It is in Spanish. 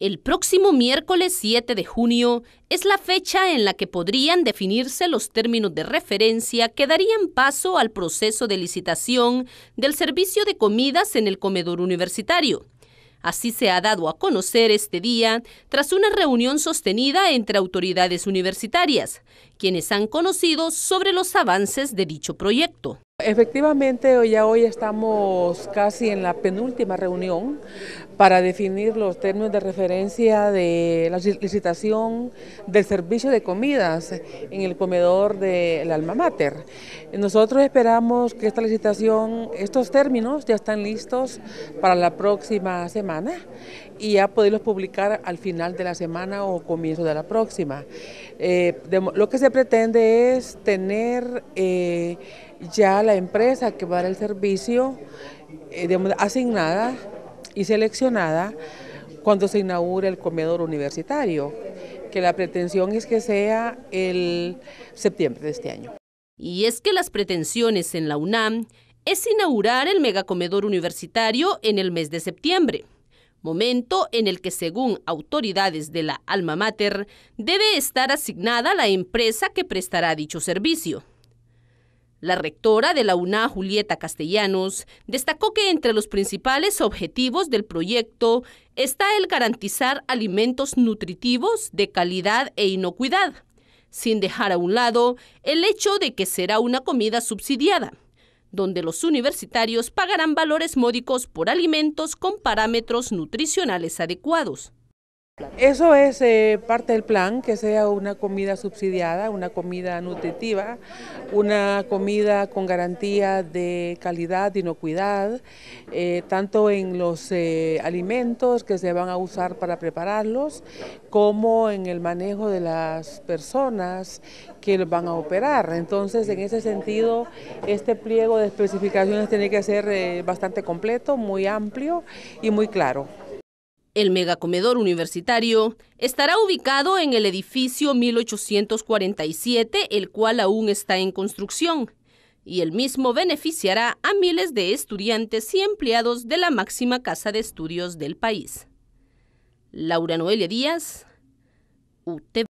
El próximo miércoles 7 de junio es la fecha en la que podrían definirse los términos de referencia que darían paso al proceso de licitación del servicio de comidas en el comedor universitario. Así se ha dado a conocer este día tras una reunión sostenida entre autoridades universitarias, quienes han conocido sobre los avances de dicho proyecto. Efectivamente, ya hoy estamos casi en la penúltima reunión para definir los términos de referencia de la licitación del servicio de comidas en el comedor del alma mater. Nosotros esperamos que esta licitación, estos términos ya están listos para la próxima semana y ya poderlos publicar al final de la semana o comienzo de la próxima. Eh, lo que se pretende es tener eh, ya la empresa que va a dar el servicio eh, asignada y seleccionada cuando se inaugure el comedor universitario, que la pretensión es que sea el septiembre de este año. Y es que las pretensiones en la UNAM es inaugurar el megacomedor universitario en el mes de septiembre, momento en el que según autoridades de la alma mater debe estar asignada la empresa que prestará dicho servicio. La rectora de la UNA, Julieta Castellanos, destacó que entre los principales objetivos del proyecto está el garantizar alimentos nutritivos de calidad e inocuidad, sin dejar a un lado el hecho de que será una comida subsidiada, donde los universitarios pagarán valores módicos por alimentos con parámetros nutricionales adecuados. Eso es eh, parte del plan, que sea una comida subsidiada, una comida nutritiva, una comida con garantía de calidad, de inocuidad, eh, tanto en los eh, alimentos que se van a usar para prepararlos, como en el manejo de las personas que van a operar. Entonces, en ese sentido, este pliego de especificaciones tiene que ser bastante completo, muy amplio y muy claro. El megacomedor universitario estará ubicado en el edificio 1847, el cual aún está en construcción, y el mismo beneficiará a miles de estudiantes y empleados de la máxima casa de estudios del país. Laura Noelia Díaz, UTV.